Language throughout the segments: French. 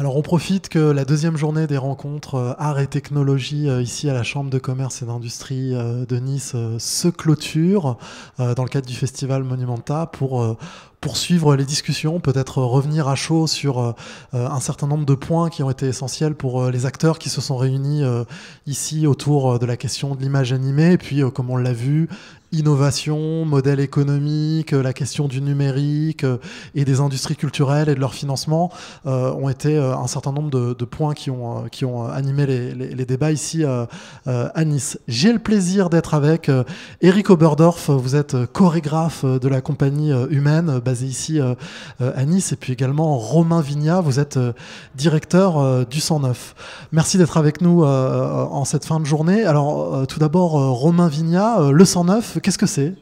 Alors on profite que la deuxième journée des rencontres euh, art et technologie euh, ici à la Chambre de commerce et d'industrie euh, de Nice se clôture dans le cadre du festival Monumenta pour poursuivre les discussions, peut-être revenir à chaud sur un certain nombre de points qui ont été essentiels pour les acteurs qui se sont réunis ici autour de la question de l'image animée, et puis comme on l'a vu, innovation, modèle économique, euh, la question du numérique euh, et des industries culturelles et de leur financement euh, ont été un certain nombre de, points qui ont, qui ont animé les, débats ici à, Nice. J'ai le plaisir d'être avec Eric Oberdorf, vous êtes chorégraphe de la compagnie humaine basée ici à Nice et puis également Romain Vigna, vous êtes directeur du 109. Merci d'être avec nous en cette fin de journée. Alors tout d'abord Romain Vigna, le 109 Qu'est-ce que c'est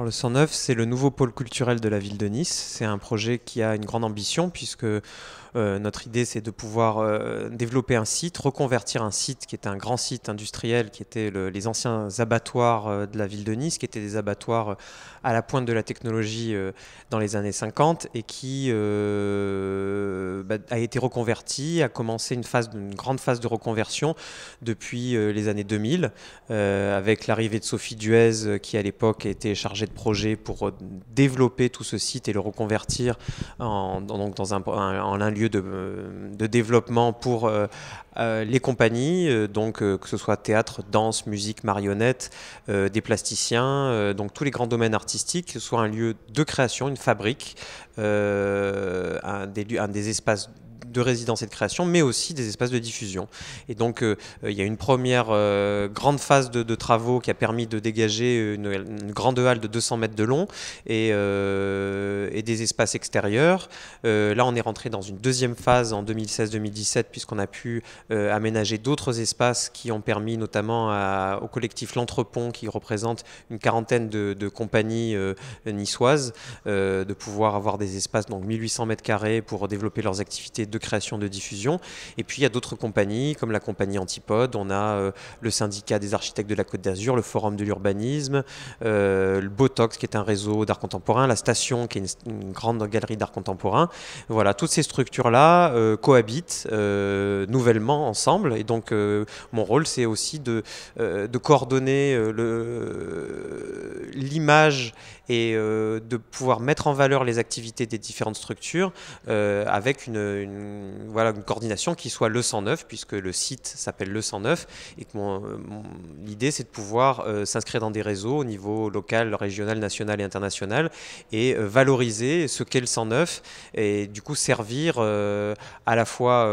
le 109, c'est le nouveau pôle culturel de la ville de Nice. C'est un projet qui a une grande ambition puisque euh, notre idée, c'est de pouvoir euh, développer un site, reconvertir un site qui était un grand site industriel, qui était les anciens abattoirs euh, de la ville de Nice, qui étaient des abattoirs à la pointe de la technologie dans les années 50 et qui bah, a été reconverti, a commencé une, phase, une grande phase de reconversion depuis les années 2000, avec l'arrivée de Sophie Duez, qui à l'époque était chargée de projet pour euh, développer tout ce site et le reconvertir en, donc dans un, en un lieu de, euh, développement pour euh, les compagnies, donc que ce soit théâtre, danse, musique, marionnette, des plasticiens, donc tous les grands domaines artistiques, soit un lieu de création, une fabrique, un des, un des espaces de résidence et de création, mais aussi des espaces de diffusion. Et donc, euh, euh, il y a une première euh, grande phase de, travaux qui a permis de dégager une, grande halle de 200 mètres de long et, des espaces extérieurs. là, on est rentré dans une deuxième phase en 2016-2017, puisqu'on a pu aménager d'autres espaces qui ont permis notamment au collectif L'Entrepont, qui représente une quarantaine de, de compagnies niçoises, de pouvoir avoir des espaces, donc 1800 mètres carrés, pour développer leurs activités de création de diffusion. Et puis il y a d'autres compagnies comme la compagnie Antipode, on a euh, le syndicat des architectes de la Côte d'Azur, le Forum de l'urbanisme, euh, le Botox qui est un réseau d'art contemporain, la Station qui est une, grande galerie d'art contemporain. Voilà, toutes ces structures-là euh, cohabitent nouvellement ensemble. Et donc mon rôle, c'est aussi de, de coordonner l'image et euh, de pouvoir mettre en valeur les activités des différentes structures euh, avec une, coordination qui soit le 109, puisque le site s'appelle le 109, et que l'idée c'est de pouvoir euh, s'inscrire dans des réseaux au niveau local, régional, national et international, et valoriser ce qu'est le 109, et du coup servir à la fois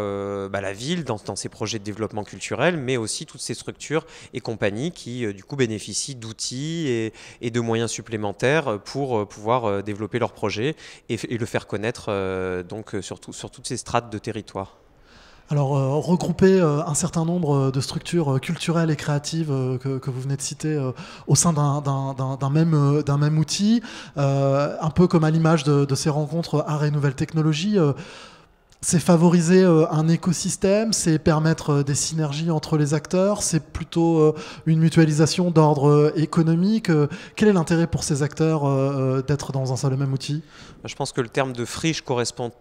bah, la ville dans, ses projets de développement culturel, mais aussi toutes ces structures et compagnies qui du coup bénéficient d'outils et de moyens supplémentaires euh, pour euh, pouvoir euh, développer leur projet et, le faire connaître donc sur, sur toutes ces strates de territoire alors, regrouper un certain nombre de structures culturelles et créatives que, vous venez de citer au sein d'un même, même, outil, un peu comme à l'image de, ces rencontres art et nouvelles technologies c'est favoriser euh, un écosystème, c'est permettre euh, des synergies entre les acteurs, c'est plutôt euh, une mutualisation d'ordre économique. Quel est l'intérêt pour ces acteurs d'être dans un seul et même outil Je pense que le terme de friche correspond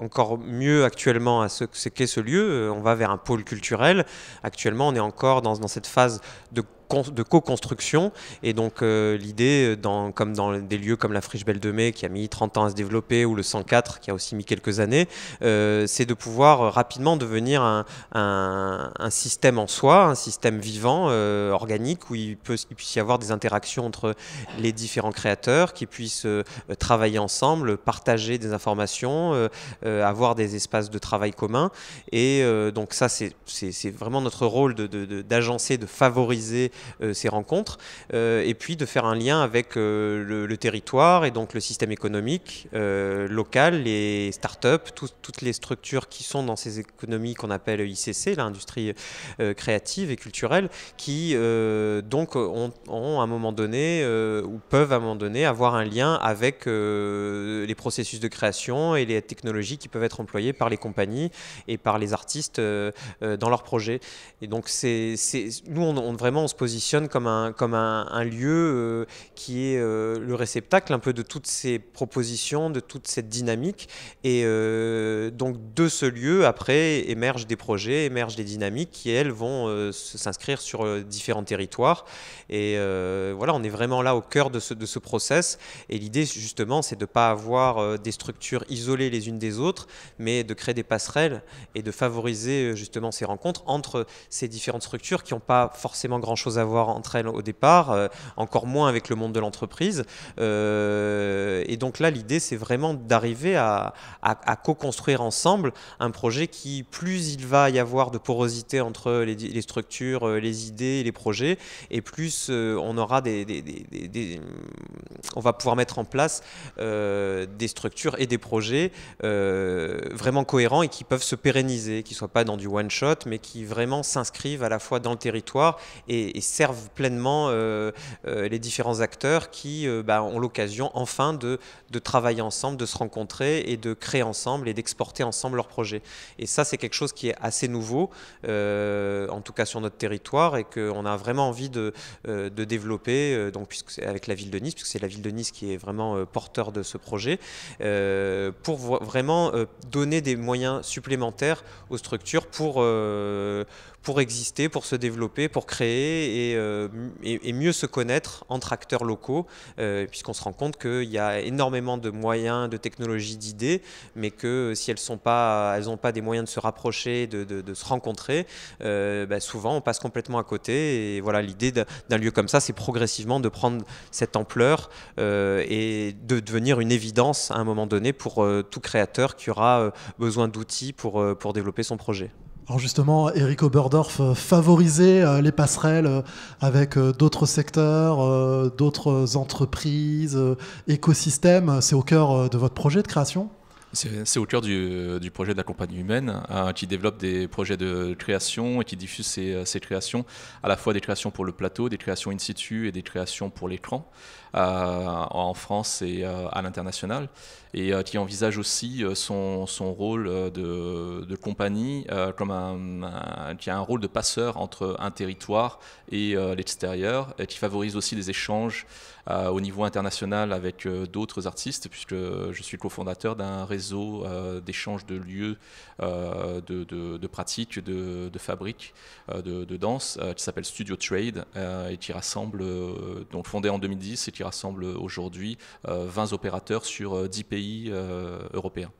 encore mieux actuellement à ce qu'est ce lieu. On va vers un pôle culturel. Actuellement, on est encore dans, dans cette phase de de co-construction. Et donc euh, l'idée, euh, comme dans des lieux comme la Friche Belle de Mai, qui a mis 30 ans à se développer, ou le 104, qui a aussi mis quelques années, euh, c'est de pouvoir rapidement devenir un, système en soi, un système vivant, organique, où il, peut, puisse y avoir des interactions entre les différents créateurs, qui puissent travailler ensemble, partager des informations, avoir des espaces de travail communs. Et donc ça, c'est vraiment notre rôle d'agencer, de favoriser euh, ces rencontres, euh, et puis de faire un lien avec euh, le, territoire et donc le système économique local, les startups, up toutes les structures qui sont dans ces économies qu'on appelle ICC, l'industrie créative et culturelle, qui donc ont, à un moment donné ou peuvent à un moment donné avoir un lien avec les processus de création et les technologies qui peuvent être employées par les compagnies et par les artistes dans leurs projets. Et donc, c'est, nous, on, vraiment, on se pose positionne comme un, comme un, lieu euh, qui est euh, le réceptacle un peu de toutes ces propositions, de toute cette dynamique. Et euh, donc de ce lieu, après, émergent des projets, émergent des dynamiques qui, elles, vont s'inscrire sur différents territoires. Et voilà, on est vraiment là au cœur de ce, de ce process. Et l'idée, justement, c'est de ne pas avoir des structures isolées les unes des autres, mais de créer des passerelles et de favoriser justement ces rencontres entre ces différentes structures qui n'ont pas forcément grand-chose avoir entre elles au départ, euh, encore moins avec le monde de l'entreprise. Euh, et donc là, l'idée, c'est vraiment d'arriver à, co-construire ensemble un projet qui, plus il va y avoir de porosité entre les, structures, euh, les idées, les projets, et plus on aura des, on va pouvoir mettre en place des structures et des projets vraiment cohérents et qui peuvent se pérenniser, qui ne soient pas dans du one shot, mais qui vraiment s'inscrivent à la fois dans le territoire et, et servent pleinement euh, euh, les différents acteurs qui euh, bah, ont l'occasion enfin de, de travailler ensemble, de se rencontrer et de créer ensemble et d'exporter ensemble leurs projets. Et ça, c'est quelque chose qui est assez nouveau, en tout cas sur notre territoire, et qu'on a vraiment envie de, de développer, donc, puisque avec la ville de Nice, puisque c'est la ville de Nice qui est vraiment porteur de ce projet, pour vraiment donner des moyens supplémentaires aux structures pour, pour exister, pour se développer, pour créer euh, et, mieux se connaître entre acteurs locaux, euh, puisqu'on se rend compte qu'il y a énormément de moyens, de technologies, d'idées, mais que si elles n'ont pas, elles pas des moyens de se rapprocher, de, se rencontrer, euh, bah, souvent on passe complètement à côté. Et voilà, l'idée d'un lieu comme ça, c'est progressivement de prendre cette ampleur et de devenir une évidence à un moment donné pour tout créateur qui aura besoin d'outils pour, pour développer son projet. Alors justement, Eric Oberdorf euh, favoriser euh, les passerelles euh, avec d'autres secteurs, d'autres entreprises, écosystèmes. C'est au cœur de votre projet de création c'est au cœur du, projet de la compagnie humaine, hein, qui développe des projets de création et qui diffuse euh, ses, créations, à la fois des créations pour le plateau, des créations in situ et des créations pour l'écran, euh, en France et euh, à l'international, et qui envisage aussi son, rôle de, compagnie comme un, qui a un rôle de passeur entre un territoire et l'extérieur, et qui favorise aussi les échanges au niveau international avec d'autres artistes, puisque je suis cofondateur d'un réseau réseau euh, d'échange de lieux euh, de, pratiques, de, fabriques, euh, de, de, danse, qui s'appelle Studio Trade et qui rassemble, donc fondé en 2010 et qui rassemble aujourd'hui 20 opérateurs sur 10 pays européens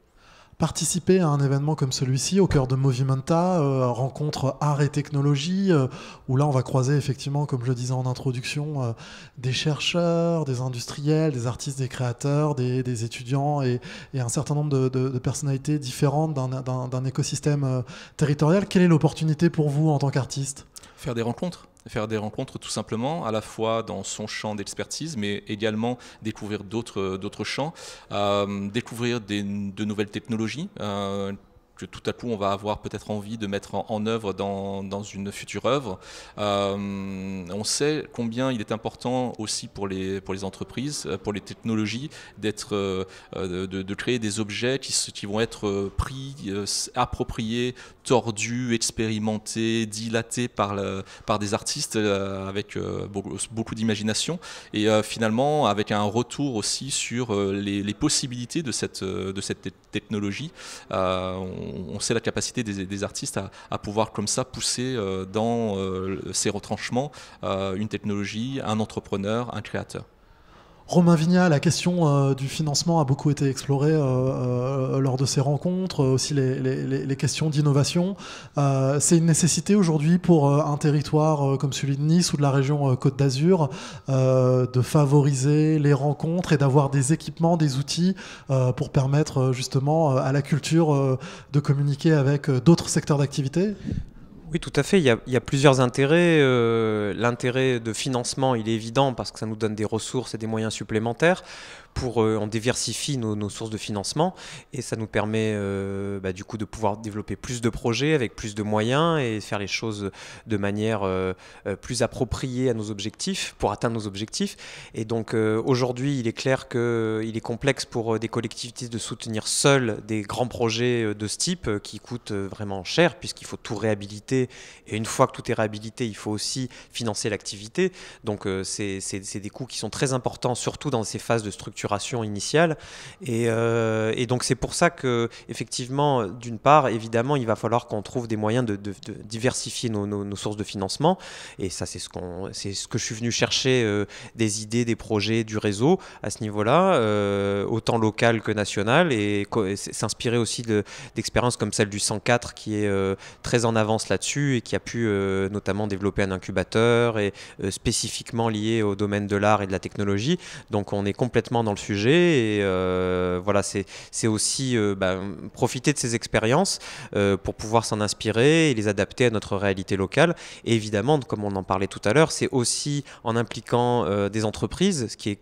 participer à un événement comme celui-ci au cœur de Movimenta, euh, rencontre art et technologie, euh, où là on va croiser effectivement, comme je le disais en introduction, euh, des chercheurs, des industriels, des artistes, des créateurs, des, étudiants et, un certain nombre de personnalités différentes d'un écosystème territorial. Quelle est l'opportunité pour vous en tant qu'artiste Faire des rencontres faire des rencontres tout simplement, à la fois dans son champ d'expertise, mais également découvrir d'autres champs, euh, découvrir de nouvelles technologies, euh, que tout à coup on va avoir peut-être envie de mettre en, œuvre dans, dans, une future œuvre. Euh, on sait combien il est important aussi pour les, pour les entreprises, euh, pour les technologies, d'être, euh, de, créer des objets qui, qui vont être pris, appropriés, tordus, expérimentés, dilatés par, le, par des artistes avec beaucoup, beaucoup d'imagination et finalement avec un retour aussi sur les, les, possibilités de cette, de cette technologie on, sait la capacité des, artistes à, pouvoir comme ça pousser euh, dans euh, ces retranchements euh, une technologie, un entrepreneur, un créateur. Romain Vigna, la question euh, du financement a beaucoup été explorée euh, euh, lors de ces rencontres, aussi les, les questions d'innovation. c'est une nécessité aujourd'hui pour un territoire comme celui de Nice ou de la région Côte d'Azur de favoriser les rencontres et d'avoir des équipements, des outils pour permettre justement à la culture de communiquer avec d'autres secteurs d'activité oui, tout à fait. Il y a, plusieurs intérêts. Euh, l'intérêt de financement, il est évident parce que ça nous donne des ressources et des moyens supplémentaires. Pour, euh, on diversifie nos, sources de financement et ça nous permet euh, bah, du coup de pouvoir développer plus de projets avec plus de moyens et faire les choses de manière plus appropriée à nos objectifs pour atteindre nos objectifs. Et donc aujourd'hui, il est clair qu'il est complexe pour des collectivités de soutenir seules des grands projets de ce type qui coûtent vraiment cher puisqu'il faut tout réhabiliter et une fois que tout est réhabilité, il faut aussi financer l'activité. Donc euh, c'est des coûts qui sont très importants, surtout dans ces phases de structuration initiale. Euh, et, donc c'est pour ça que, effectivement, d'une part, évidemment, il va falloir qu'on trouve des moyens de, diversifier nos, sources de financement. Et ça, c'est ce, ce que je suis venu chercher, euh, des idées, des projets, du réseau à ce niveau-là, autant local que national, et, s'inspirer aussi d'expériences comme celle du 104 qui est très en avance là-dessus et qui a pu euh, notamment développer un incubateur et euh, spécifiquement lié au domaine de l'art et de la technologie. Donc on est complètement dans le sujet et euh, voilà, c'est aussi bah, profiter de ces expériences pour pouvoir s'en inspirer et les adapter à notre réalité locale. Et évidemment, comme on en parlait tout à l'heure, c'est aussi en impliquant des entreprises, ce qui est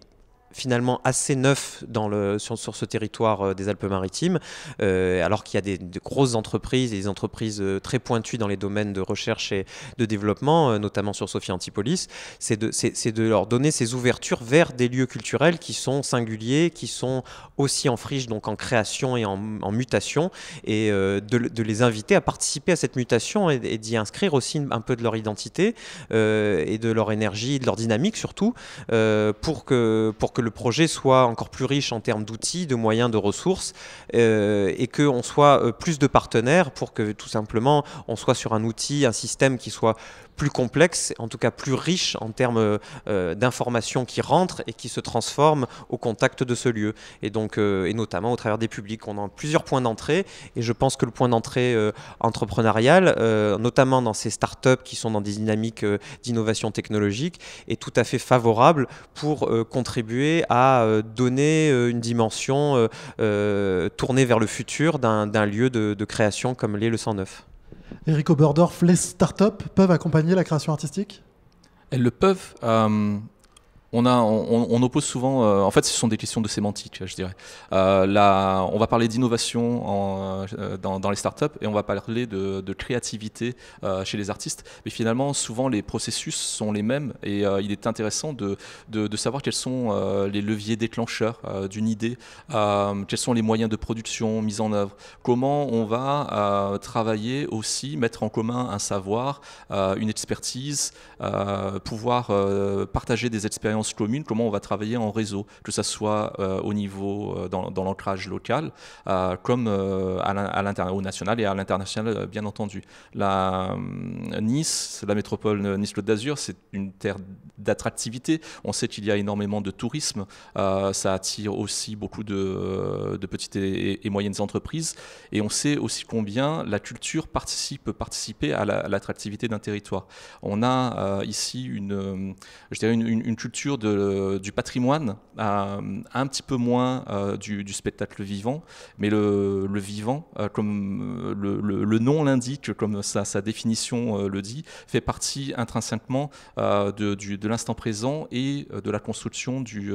finalement assez neuf dans le, sur, ce territoire euh, des Alpes-Maritimes, euh, alors qu'il y a des, grosses entreprises et des entreprises euh, très pointues dans les domaines de recherche et de développement, notamment sur Sophie Antipolis, c'est de, de leur donner ces ouvertures vers des lieux culturels qui sont singuliers, qui sont aussi en friche, donc en création et en, mutation, et de, les inviter à participer à cette mutation et, d'y inscrire aussi un peu de leur identité et de leur énergie, de leur dynamique surtout, pour que pour que le projet soit encore plus riche en termes d'outils, de moyens, de ressources, euh, et qu'on soit euh, plus de partenaires pour que tout simplement on soit sur un outil, un système qui soit plus complexe, en tout cas plus riche en termes euh, d'informations qui rentrent et qui se transforment au contact de ce lieu. Et donc, euh, et notamment au travers des publics, on a plusieurs points d'entrée. Et je pense que le point d'entrée euh, entrepreneurial, notamment dans ces startups qui sont dans des dynamiques d'innovation technologique, est tout à fait favorable pour contribuer à donner une dimension tournée vers le futur d'un lieu de, de création comme l'est le 109. Eric Oberdorf, les startups peuvent accompagner la création artistique Elles le peuvent. Euh, on, a, on, oppose souvent, euh, en fait, ce sont des questions de sémantique, je dirais. Euh, là, on va parler d'innovation euh, dans, dans, les startups et on va parler de, créativité chez les artistes. Mais finalement, souvent, les processus sont les mêmes et il est intéressant de, de savoir quels sont les leviers déclencheurs d'une idée, quels sont les moyens de production, mise en œuvre, comment on va travailler aussi, mettre en commun un savoir, une expertise, pouvoir partager des expériences commune, comment on va travailler en réseau, que ce soit euh, au niveau, euh, dans, l'ancrage local, euh, comme à au national et à l'international, bien entendu. La, nice, la métropole Nice-Côte d'Azur, c'est une terre d'attractivité. On sait qu'il y a énormément de tourisme. ça attire aussi beaucoup de, petites et, moyennes entreprises. Et on sait aussi combien la culture participe, peut participer à l'attractivité d'un territoire. On a ici une, une culture du patrimoine un petit peu moins euh, du, spectacle vivant, mais le, vivant, euh, comme euh, le, nom l'indique, comme sa, définition le dit, fait partie intrinsèquement de, l'instant présent et de la construction du,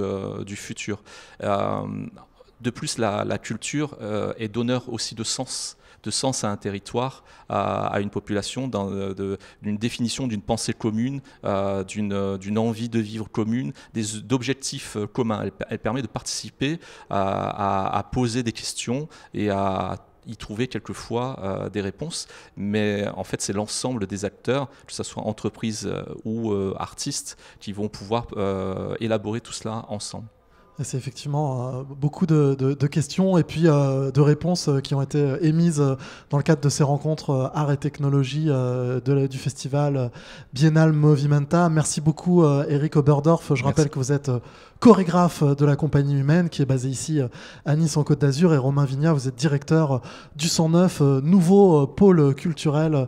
futur. de plus, la, la culture est donneur aussi de sens de sens à un territoire, à, une population, euh, d'une définition d'une pensée commune, euh, euh, d'une envie de vivre commune, d'objectifs communs. Elle, permet de participer à, poser des questions et à y trouver quelquefois des réponses, mais en fait c'est l'ensemble des acteurs, que ce soit entreprises ou artistes, qui vont pouvoir élaborer tout cela ensemble. C'est effectivement euh, beaucoup de, questions et puis euh, de réponses euh, qui ont été émises dans le cadre de ces rencontres art et technologie du festival Biennale Movimenta. Merci beaucoup Eric Oberdorf. Je rappelle que vous êtes chorégraphe de la compagnie humaine qui est basée ici à Nice en Côte d'Azur et Romain Vignat, vous êtes directeur du 109, nouveau pôle culturel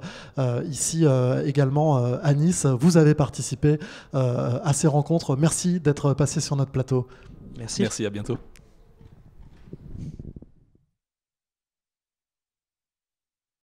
ici également à Nice. Vous avez participé à ces rencontres. Merci d'être passé sur notre plateau. Merci. Merci, à bientôt.